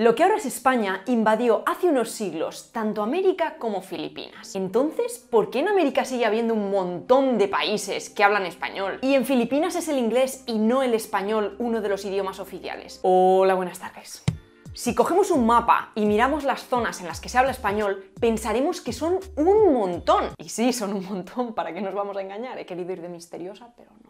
Lo que ahora es España invadió hace unos siglos tanto América como Filipinas. Entonces, ¿por qué en América sigue habiendo un montón de países que hablan español? Y en Filipinas es el inglés y no el español uno de los idiomas oficiales. Hola, buenas tardes. Si cogemos un mapa y miramos las zonas en las que se habla español, pensaremos que son un montón. Y sí, son un montón, ¿para qué nos vamos a engañar? He querido ir de misteriosa, pero no.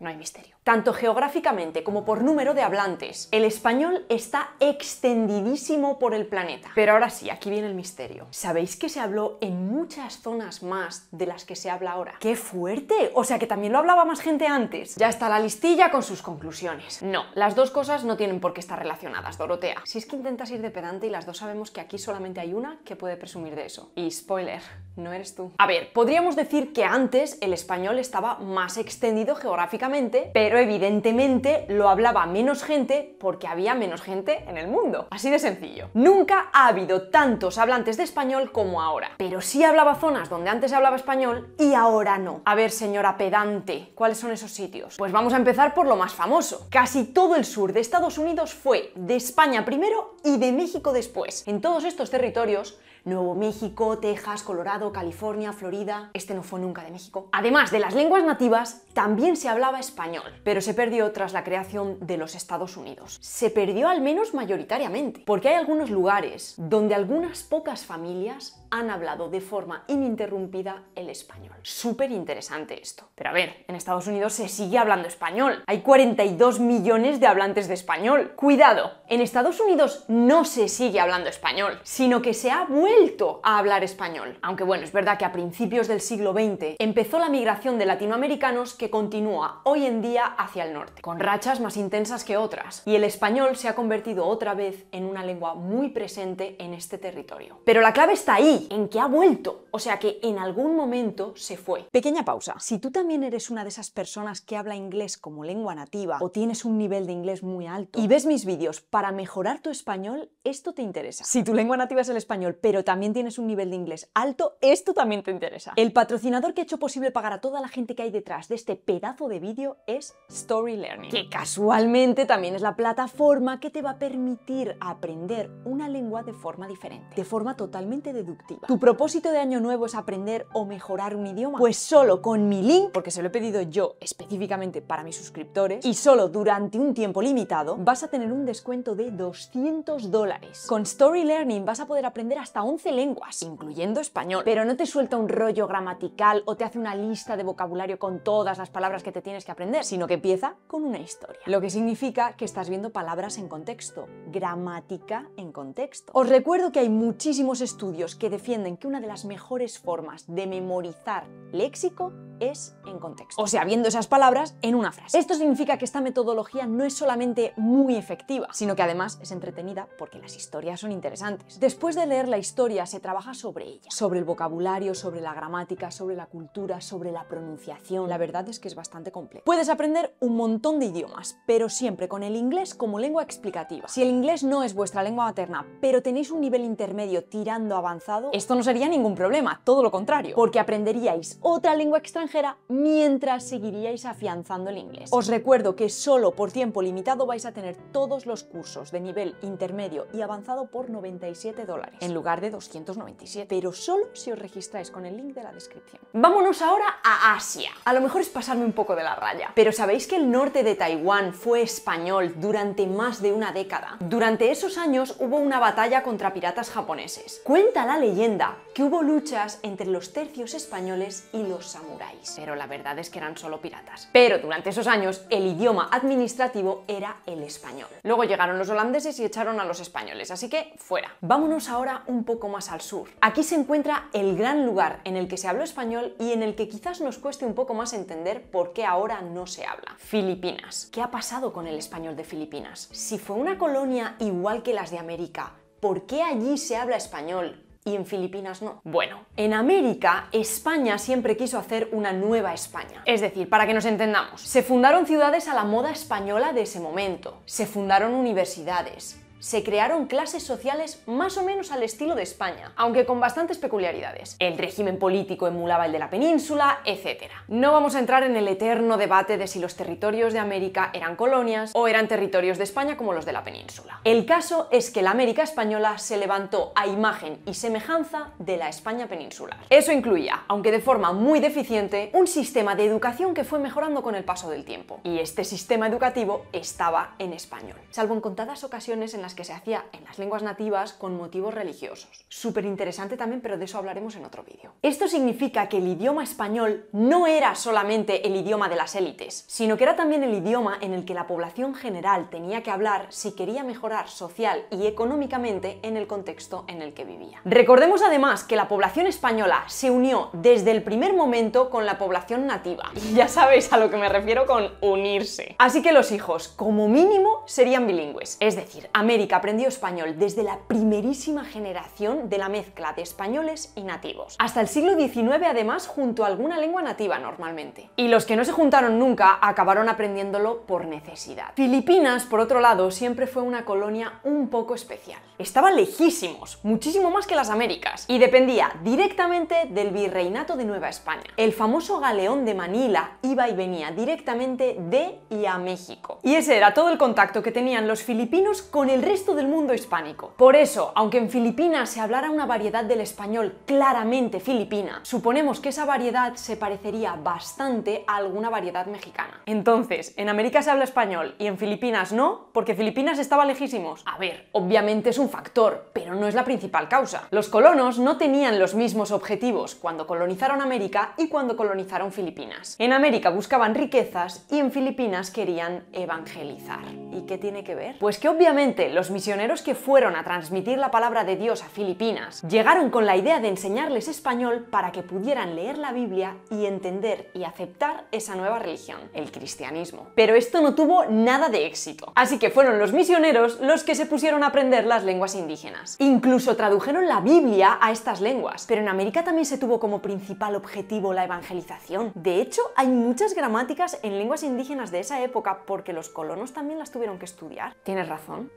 No hay misterio. Tanto geográficamente como por número de hablantes, el español está extendidísimo por el planeta. Pero ahora sí, aquí viene el misterio. ¿Sabéis que se habló en muchas zonas más de las que se habla ahora? ¡Qué fuerte! O sea que también lo hablaba más gente antes. Ya está la listilla con sus conclusiones. No, las dos cosas no tienen por qué estar relacionadas, Dorotea. Si es que intentas ir de pedante y las dos sabemos que aquí solamente hay una que puede presumir de eso. Y spoiler, no eres tú. A ver, podríamos decir que antes el español estaba más extendido geográficamente pero evidentemente lo hablaba menos gente porque había menos gente en el mundo. Así de sencillo. Nunca ha habido tantos hablantes de español como ahora, pero sí hablaba zonas donde antes se hablaba español y ahora no. A ver, señora pedante, ¿cuáles son esos sitios? Pues vamos a empezar por lo más famoso. Casi todo el sur de Estados Unidos fue de España primero y de México después. En todos estos territorios Nuevo México, Texas, Colorado, California, Florida. Este no fue nunca de México. Además de las lenguas nativas, también se hablaba español, pero se perdió tras la creación de los Estados Unidos. Se perdió al menos mayoritariamente, porque hay algunos lugares donde algunas pocas familias han hablado de forma ininterrumpida el español. Súper interesante esto. Pero a ver, en Estados Unidos se sigue hablando español. Hay 42 millones de hablantes de español. Cuidado, en Estados Unidos no se sigue hablando español, sino que se ha vuelto a hablar español. Aunque bueno, es verdad que a principios del siglo XX empezó la migración de latinoamericanos que continúa hoy en día hacia el norte, con rachas más intensas que otras. Y el español se ha convertido otra vez en una lengua muy presente en este territorio. Pero la clave está ahí, en que ha vuelto. O sea que en algún momento se fue. Pequeña pausa. Si tú también eres una de esas personas que habla inglés como lengua nativa o tienes un nivel de inglés muy alto y ves mis vídeos para mejorar tu español, esto te interesa. Si tu lengua nativa es el español, pero también tienes un nivel de inglés alto, esto también te interesa. El patrocinador que ha hecho posible pagar a toda la gente que hay detrás de este pedazo de vídeo es Story Learning, que casualmente también es la plataforma que te va a permitir aprender una lengua de forma diferente, de forma totalmente deductiva ¿Tu propósito de año nuevo es aprender o mejorar un idioma? Pues solo con mi link, porque se lo he pedido yo específicamente para mis suscriptores, y solo durante un tiempo limitado, vas a tener un descuento de 200 dólares. Con Story Learning vas a poder aprender hasta 11 lenguas, incluyendo español, pero no te suelta un rollo gramatical o te hace una lista de vocabulario con todas las palabras que te tienes que aprender, sino que empieza con una historia. Lo que significa que estás viendo palabras en contexto, gramática en contexto. Os recuerdo que hay muchísimos estudios que definen que una de las mejores formas de memorizar léxico es en contexto. O sea, viendo esas palabras en una frase. Esto significa que esta metodología no es solamente muy efectiva, sino que además es entretenida porque las historias son interesantes. Después de leer la historia se trabaja sobre ella, sobre el vocabulario, sobre la gramática, sobre la cultura, sobre la pronunciación. La verdad es que es bastante complejo. Puedes aprender un montón de idiomas, pero siempre con el inglés como lengua explicativa. Si el inglés no es vuestra lengua materna, pero tenéis un nivel intermedio tirando avanzado, esto no sería ningún problema, todo lo contrario, porque aprenderíais otra lengua extranjera mientras seguiríais afianzando el inglés. Os recuerdo que solo por tiempo limitado vais a tener todos los cursos de nivel intermedio y avanzado por 97 dólares, en lugar de 297, pero solo si os registráis con el link de la descripción. Vámonos ahora a Asia. A lo mejor es pasarme un poco de la raya, pero ¿sabéis que el norte de Taiwán fue español durante más de una década? Durante esos años hubo una batalla contra piratas japoneses. Cuenta la ley leyenda que hubo luchas entre los tercios españoles y los samuráis, pero la verdad es que eran solo piratas. Pero durante esos años el idioma administrativo era el español. Luego llegaron los holandeses y echaron a los españoles, así que fuera. Vámonos ahora un poco más al sur. Aquí se encuentra el gran lugar en el que se habló español y en el que quizás nos cueste un poco más entender por qué ahora no se habla. Filipinas. ¿Qué ha pasado con el español de Filipinas? Si fue una colonia igual que las de América, ¿por qué allí se habla español y en Filipinas no. Bueno, en América, España siempre quiso hacer una nueva España. Es decir, para que nos entendamos, se fundaron ciudades a la moda española de ese momento, se fundaron universidades, se crearon clases sociales más o menos al estilo de España, aunque con bastantes peculiaridades. El régimen político emulaba el de la península, etc. No vamos a entrar en el eterno debate de si los territorios de América eran colonias o eran territorios de España como los de la península. El caso es que la América española se levantó a imagen y semejanza de la España peninsular. Eso incluía, aunque de forma muy deficiente, un sistema de educación que fue mejorando con el paso del tiempo. Y este sistema educativo estaba en español, salvo en contadas ocasiones en las que se hacía en las lenguas nativas con motivos religiosos. Súper interesante también, pero de eso hablaremos en otro vídeo. Esto significa que el idioma español no era solamente el idioma de las élites, sino que era también el idioma en el que la población general tenía que hablar si quería mejorar social y económicamente en el contexto en el que vivía. Recordemos además que la población española se unió desde el primer momento con la población nativa. ya sabéis a lo que me refiero con unirse. Así que los hijos, como mínimo, serían bilingües, es decir, américa aprendió español desde la primerísima generación de la mezcla de españoles y nativos. Hasta el siglo XIX, además, junto a alguna lengua nativa normalmente. Y los que no se juntaron nunca acabaron aprendiéndolo por necesidad. Filipinas, por otro lado, siempre fue una colonia un poco especial. Estaba lejísimos, muchísimo más que las Américas, y dependía directamente del virreinato de Nueva España. El famoso galeón de Manila iba y venía directamente de y a México. Y ese era todo el contacto que tenían los filipinos con el resto del mundo hispánico. Por eso, aunque en Filipinas se hablara una variedad del español claramente filipina, suponemos que esa variedad se parecería bastante a alguna variedad mexicana. Entonces, en América se habla español y en Filipinas no, porque Filipinas estaba lejísimos. A ver, obviamente es un factor, pero no es la principal causa. Los colonos no tenían los mismos objetivos cuando colonizaron América y cuando colonizaron Filipinas. En América buscaban riquezas y en Filipinas querían evangelizar. ¿Y qué tiene que ver? Pues que obviamente los misioneros que fueron a transmitir la palabra de Dios a Filipinas llegaron con la idea de enseñarles español para que pudieran leer la Biblia y entender y aceptar esa nueva religión, el cristianismo. Pero esto no tuvo nada de éxito, así que fueron los misioneros los que se pusieron a aprender las lenguas indígenas. Incluso tradujeron la Biblia a estas lenguas, pero en América también se tuvo como principal objetivo la evangelización. De hecho, hay muchas gramáticas en lenguas indígenas de esa época porque los colonos también las tuvieron que estudiar. Tienes razón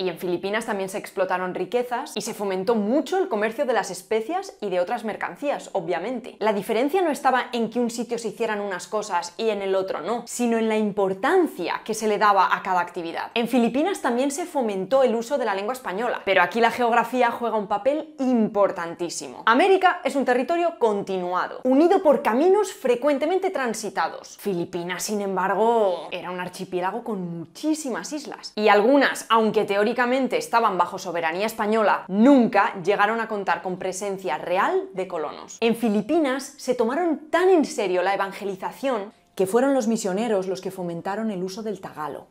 y en Filipinas también se explotaron riquezas y se fomentó mucho el comercio de las especias y de otras mercancías, obviamente. La diferencia no estaba en que un sitio se hicieran unas cosas y en el otro no, sino en la importancia que se le daba a cada actividad. En Filipinas también se fomentó el uso de la lengua española, pero aquí la geografía juega un papel importantísimo. América es un territorio continuado, unido por caminos frecuentemente transitados. Filipinas, sin embargo, era un archipiélago con muchísimas islas, y algunas, aunque teóricamente estaban bajo soberanía española, nunca llegaron a contar con presencia real de colonos. En Filipinas se tomaron tan en serio la evangelización que fueron los misioneros los que fomentaron el uso del tagalo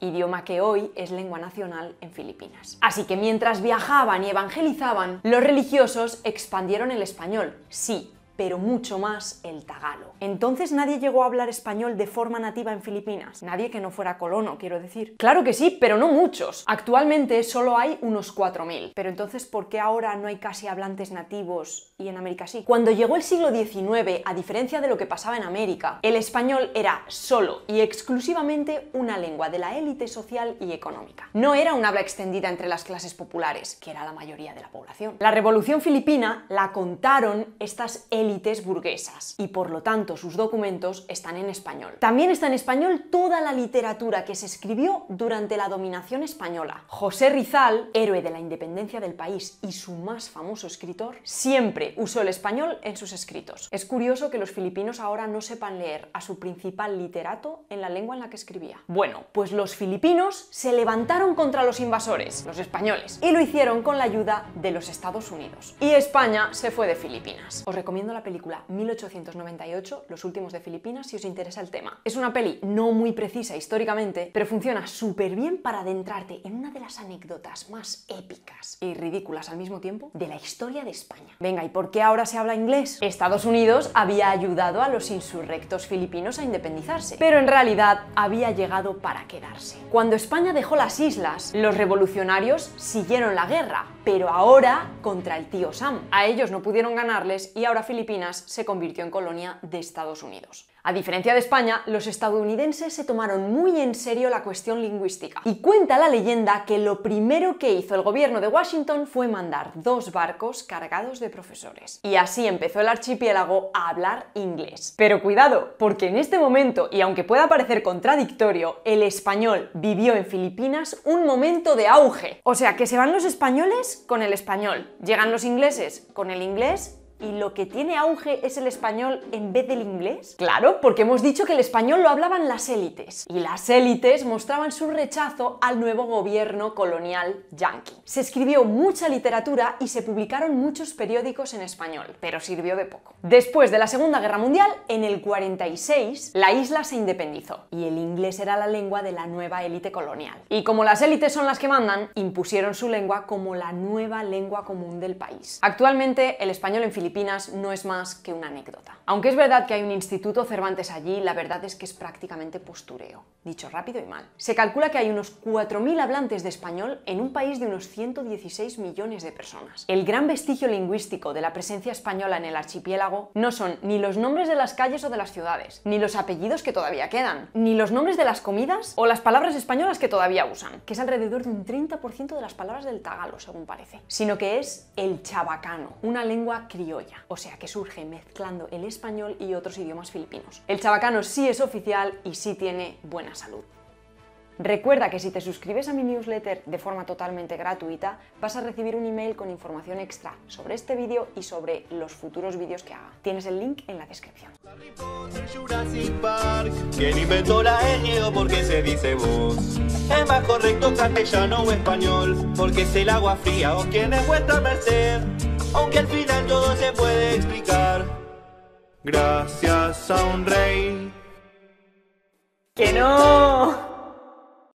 idioma que hoy es lengua nacional en Filipinas. Así que mientras viajaban y evangelizaban, los religiosos expandieron el español, sí, pero mucho más el tagalo. Entonces nadie llegó a hablar español de forma nativa en Filipinas, nadie que no fuera colono, quiero decir. Claro que sí, pero no muchos. Actualmente solo hay unos 4.000. Pero entonces, ¿por qué ahora no hay casi hablantes nativos y en América sí? Cuando llegó el siglo XIX, a diferencia de lo que pasaba en América, el español era solo y exclusivamente una lengua de la élite social y económica. No era un habla extendida entre las clases populares, que era la mayoría de la población. La revolución filipina la contaron estas élites burguesas y por lo tanto sus documentos están en español. También está en español toda la literatura que se escribió durante la dominación española. José Rizal, héroe de la independencia del país y su más famoso escritor, siempre usó el español en sus escritos. Es curioso que los filipinos ahora no sepan leer a su principal literato en la lengua en la que escribía. Bueno, pues los filipinos se levantaron contra los invasores, los españoles, y lo hicieron con la ayuda de los Estados Unidos. Y España se fue de Filipinas. Os recomiendo la película 1898, Los Últimos de Filipinas, si os interesa el tema. Es una peli no muy precisa históricamente, pero funciona súper bien para adentrarte en una de las anécdotas más épicas y ridículas al mismo tiempo de la historia de España. Venga, ¿y por qué ahora se habla inglés? Estados Unidos había ayudado a los insurrectos filipinos a independizarse, pero en realidad había llegado para quedarse. Cuando España dejó las islas, los revolucionarios siguieron la guerra, pero ahora contra el tío Sam. A ellos no pudieron ganarles y ahora Filipinas se convirtió en colonia de Estados Unidos. A diferencia de España, los estadounidenses se tomaron muy en serio la cuestión lingüística. Y cuenta la leyenda que lo primero que hizo el gobierno de Washington fue mandar dos barcos cargados de profesores. Y así empezó el archipiélago a hablar inglés. Pero cuidado, porque en este momento, y aunque pueda parecer contradictorio, el español vivió en Filipinas un momento de auge. O sea, que se van los españoles con el español, llegan los ingleses con el inglés y lo que tiene auge es el español en vez del inglés? Claro, porque hemos dicho que el español lo hablaban las élites y las élites mostraban su rechazo al nuevo gobierno colonial yanqui. Se escribió mucha literatura y se publicaron muchos periódicos en español, pero sirvió de poco. Después de la Segunda Guerra Mundial, en el 46, la isla se independizó y el inglés era la lengua de la nueva élite colonial. Y como las élites son las que mandan, impusieron su lengua como la nueva lengua común del país. Actualmente, el español en Filipinas no es más que una anécdota. Aunque es verdad que hay un instituto Cervantes allí, la verdad es que es prácticamente postureo, dicho rápido y mal. Se calcula que hay unos 4.000 hablantes de español en un país de unos 116 millones de personas. El gran vestigio lingüístico de la presencia española en el archipiélago no son ni los nombres de las calles o de las ciudades, ni los apellidos que todavía quedan, ni los nombres de las comidas o las palabras españolas que todavía usan, que es alrededor de un 30% de las palabras del tagalo, según parece, sino que es el chabacano, una lengua criolla o sea que surge mezclando el español y otros idiomas filipinos. El chabacano sí es oficial y sí tiene buena salud. Recuerda que si te suscribes a mi newsletter de forma totalmente gratuita, vas a recibir un email con información extra sobre este vídeo y sobre los futuros vídeos que haga. Tienes el link en la descripción. Gracias a un rey. ¡Que no!